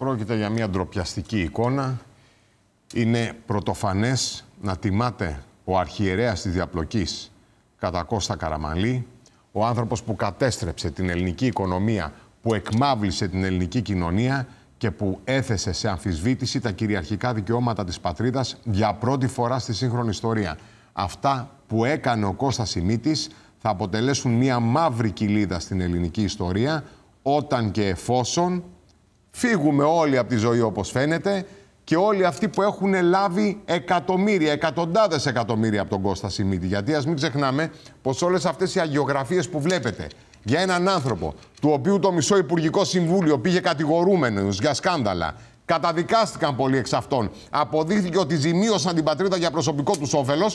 Πρόκειται για μια ντροπιαστική εικόνα. Είναι πρωτοφανές να τιμάται ο αρχιερέας της διαπλοκής κατά Κώστα Καραμαλή, ο άνθρωπος που κατέστρεψε την ελληνική οικονομία, που εκμάβλησε την ελληνική κοινωνία και που έθεσε σε αμφισβήτηση τα κυριαρχικά δικαιώματα της πατρίδας για πρώτη φορά στη σύγχρονη ιστορία. Αυτά που έκανε ο Κώστας Σιμίτης θα αποτελέσουν μια μαύρη κοιλίδα στην ελληνική ιστορία όταν και εφόσον φύγουμε όλοι από τη ζωή όπως φαίνεται και όλοι αυτοί που έχουν λάβει εκατομμύρια, εκατοντάδες εκατομμύρια από τον Κώστα Σιμίτη. Γιατί ας μην ξεχνάμε πως όλες αυτές οι αγιογραφίες που βλέπετε για έναν άνθρωπο του οποίου το μισό Υπουργικό Συμβούλιο πήγε κατηγορούμενος για σκάνδαλα καταδικάστηκαν πολλοί εξ αυτών. Αποδείχθηκε ότι ζημίωσαν την πατρίδα για προσωπικό τους όφελος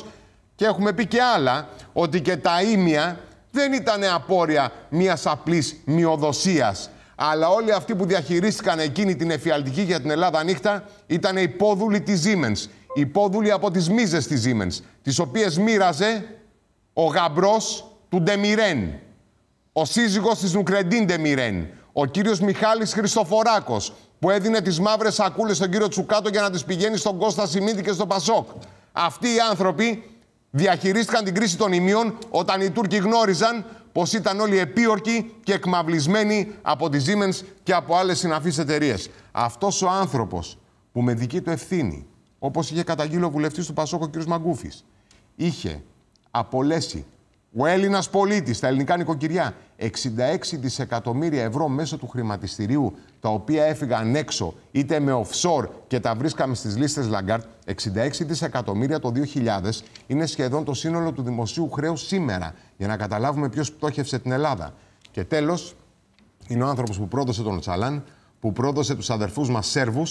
και έχουμε πει και άλλα ότι και τα ίμια δεν ήταν απόρρια μιας απλής μειοδοσίας αλλά όλοι αυτοί που διαχειρίστηκαν εκείνη την εφιαλτική για την Ελλάδα νύχτα ήταν υπόδουλοι τη Siemens. Υπόδουλοι από τις μίζες της Siemens, τις οποίες μοίραζε ο γαμπρός του Ντεμιρέν. Ο σύζυγος της Νουκρεντίν Ντεμιρέν. Ο κύριος Μιχάλης Χριστοφοράκος, που έδινε τις μαύρες σακούλες στον κύριο Τσουκάτο για να τις πηγαίνει στον Κώστα Σιμίτη και στο Πασόκ. Αυτοί οι άνθρωποι διαχειρίστηκαν την κρίση των ημείων όταν οι Τούρκοι γνώριζαν πως ήταν όλοι επίορκοι και εκμαυλισμένοι από τη Siemens και από άλλες συναφείς εταιρείες. Αυτός ο άνθρωπος που με δική του ευθύνη, όπως είχε καταγγείλει ο βουλευτής του Πασόκο κ. Μαγκούφης, είχε απολέσει ο Έλληνας πολίτης στα ελληνικά νοικοκυριά 66 δισεκατομμύρια ευρώ μέσω του χρηματιστηρίου, τα οποία έφυγαν έξω είτε με offshore και τα βρίσκαμε στις λίστες Λαγκάρτ. 66 δισεκατομμύρια το 2000 είναι σχεδόν το σύνολο του δημοσίου χρέους σήμερα για να καταλάβουμε ποιος πτώχευσε την Ελλάδα. Και τέλος, είναι ο άνθρωπος που πρόδωσε τον Τσαλάν, που πρόδωσε τους αδερφούς μας Σέρβους,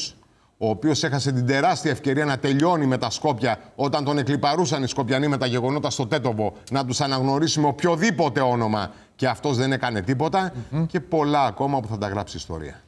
ο οποίος έχασε την τεράστια ευκαιρία να τελειώνει με τα Σκόπια όταν τον εκλυπαρούσαν οι Σκοπιανοί με τα γεγονότα στο Τέτοβο, να τους αναγνωρίσουμε οποιοδήποτε όνομα. Και αυτός δεν έκανε τίποτα. Και πολλά ακόμα που θα τα γράψει η ιστορία.